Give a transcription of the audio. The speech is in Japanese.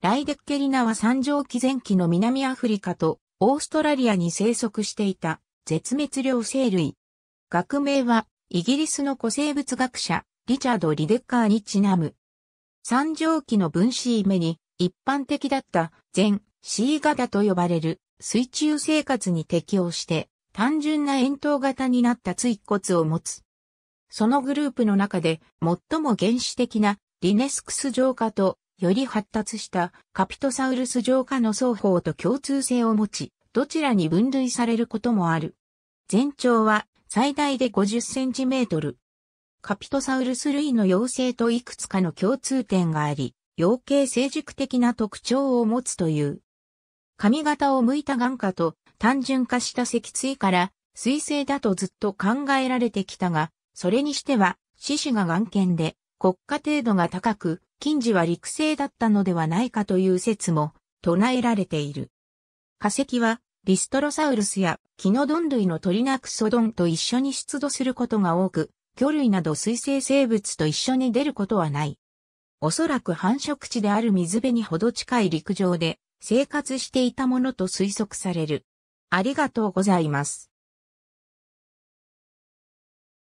ライデッケリナは三畳紀前期の南アフリカとオーストラリアに生息していた絶滅両生類。学名はイギリスの古生物学者リチャード・リデッカーにちなむ。三畳紀の分子イメに一般的だった全 C 型と呼ばれる水中生活に適応して単純な円筒型になった椎骨を持つ。そのグループの中で最も原始的なリネスクス浄化とより発達したカピトサウルス上下の双方と共通性を持ち、どちらに分類されることもある。全長は最大で50センチメートル。カピトサウルス類の幼生といくつかの共通点があり、妖鶏成熟的な特徴を持つという。髪型を向いた眼下と単純化した脊椎から水性だとずっと考えられてきたが、それにしては、獅子が眼犬で、国家程度が高く、近時は陸生だったのではないかという説も唱えられている。化石はリストロサウルスやキノドン類のトリナクソドンと一緒に出土することが多く、魚類など水生生物と一緒に出ることはない。おそらく繁殖地である水辺にほど近い陸上で生活していたものと推測される。ありがとうございます。